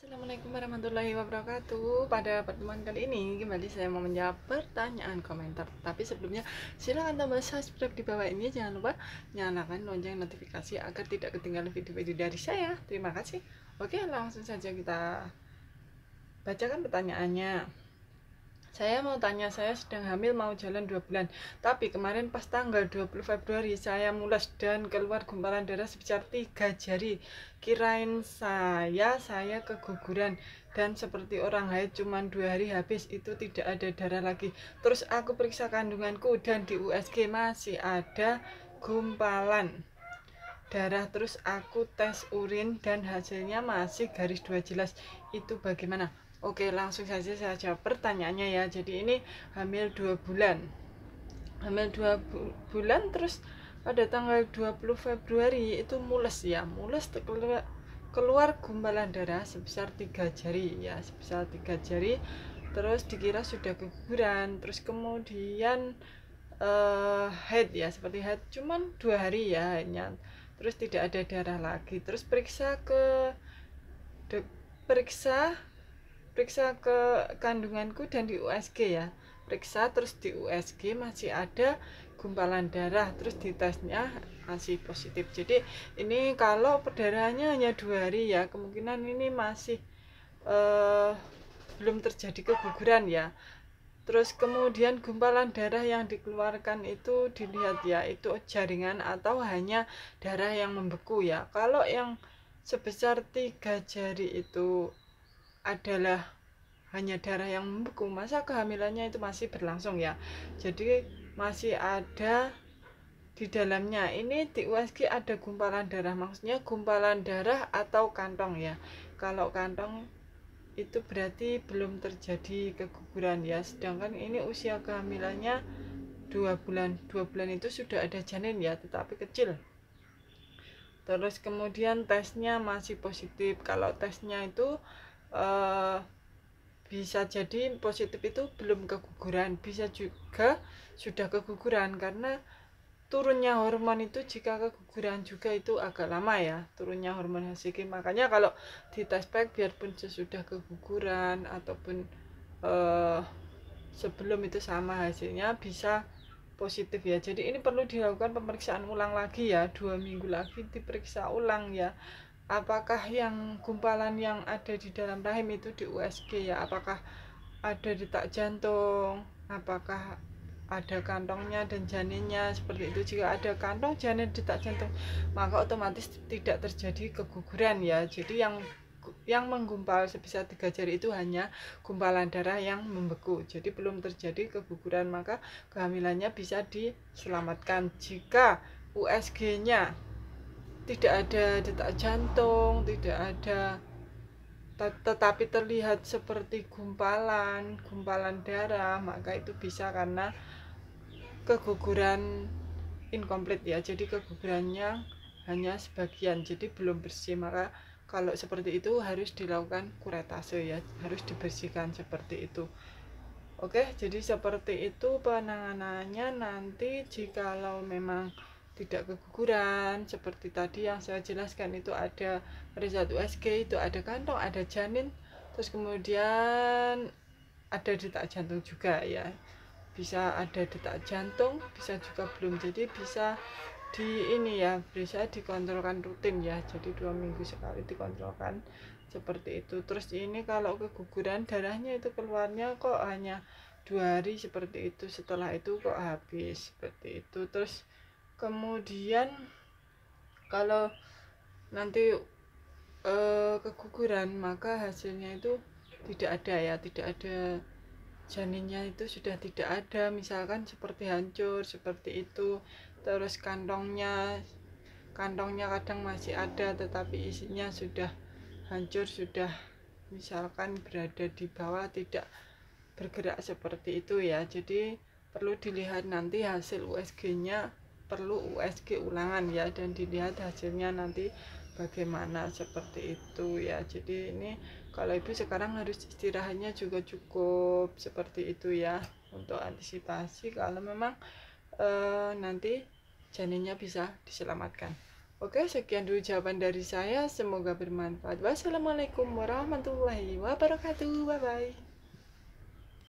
Assalamualaikum warahmatullahi wabarakatuh Pada pertemuan kali ini kembali saya mau menjawab pertanyaan komentar Tapi sebelumnya silahkan tambah subscribe di bawah ini Jangan lupa nyalakan lonceng notifikasi agar tidak ketinggalan video-video dari saya Terima kasih Oke langsung saja kita bacakan pertanyaannya saya mau tanya, saya sedang hamil mau jalan 2 bulan. Tapi kemarin pas tanggal 20 Februari saya mulas dan keluar gumpalan darah sebesar 3 jari. Kirain saya saya keguguran dan seperti orang haid cuma 2 hari habis itu tidak ada darah lagi. Terus aku periksa kandunganku dan di USG masih ada gumpalan darah terus aku tes urin dan hasilnya masih garis dua jelas itu bagaimana Oke, langsung saja saya jawab pertanyaannya ya. Jadi ini hamil 2 bulan. Hamil 2 bu bulan terus pada tanggal 20 Februari itu mules ya. Mules keluar, keluar gumpalan darah sebesar 3 jari ya, sebesar 3 jari. Terus dikira sudah keguguran, terus kemudian uh, head ya, seperti head cuman dua hari ya hanya. Terus tidak ada darah lagi. Terus periksa ke periksa periksa ke kandunganku dan di USG ya periksa terus di USG masih ada gumpalan darah terus di tesnya masih positif jadi ini kalau perdarahannya hanya dua hari ya kemungkinan ini masih uh, belum terjadi keguguran ya terus kemudian gumpalan darah yang dikeluarkan itu dilihat ya itu jaringan atau hanya darah yang membeku ya kalau yang sebesar tiga jari itu adalah hanya darah yang membeku masa kehamilannya itu masih berlangsung ya jadi masih ada di dalamnya ini di USG ada gumpalan darah maksudnya gumpalan darah atau kantong ya kalau kantong itu berarti belum terjadi keguguran ya sedangkan ini usia kehamilannya dua bulan dua bulan itu sudah ada janin ya tetapi kecil terus kemudian tesnya masih positif kalau tesnya itu uh, bisa jadi positif itu belum keguguran bisa juga sudah keguguran karena turunnya hormon itu jika keguguran juga itu agak lama ya turunnya hormon HCG makanya kalau di test pack biarpun sudah keguguran ataupun uh, sebelum itu sama hasilnya bisa positif ya jadi ini perlu dilakukan pemeriksaan ulang lagi ya dua minggu lagi diperiksa ulang ya apakah yang gumpalan yang ada di dalam rahim itu di USG ya apakah ada detak jantung apakah ada kantongnya dan janinnya seperti itu jika ada kantong janin detak jantung maka otomatis tidak terjadi keguguran ya jadi yang yang menggumpal sebesar tiga jari itu hanya gumpalan darah yang membeku jadi belum terjadi keguguran maka kehamilannya bisa diselamatkan jika USG-nya tidak ada detak jantung, tidak ada tetapi terlihat seperti gumpalan, gumpalan darah, maka itu bisa karena keguguran incomplete ya. Jadi kegugurannya hanya sebagian, jadi belum bersih. Maka kalau seperti itu harus dilakukan kuretase ya, harus dibersihkan seperti itu. Oke, jadi seperti itu penanganannya nanti jikalau memang tidak keguguran seperti tadi yang saya jelaskan itu ada result USG itu ada kantong ada janin terus kemudian ada detak jantung juga ya bisa ada detak jantung bisa juga belum jadi bisa di ini ya bisa dikontrolkan rutin ya jadi dua minggu sekali dikontrolkan seperti itu terus ini kalau keguguran darahnya itu keluarnya kok hanya dua hari seperti itu setelah itu kok habis seperti itu terus kemudian kalau nanti e, keguguran maka hasilnya itu tidak ada ya tidak ada janinnya itu sudah tidak ada misalkan seperti hancur seperti itu terus kantongnya kantongnya kadang masih ada tetapi isinya sudah hancur sudah misalkan berada di bawah tidak bergerak seperti itu ya jadi perlu dilihat nanti hasil USG-nya perlu USG ulangan ya dan dilihat hasilnya nanti bagaimana seperti itu ya jadi ini kalau ibu sekarang harus istirahatnya juga cukup seperti itu ya untuk antisipasi kalau memang e, nanti janinnya bisa diselamatkan oke sekian dulu jawaban dari saya semoga bermanfaat wassalamualaikum warahmatullahi wabarakatuh bye bye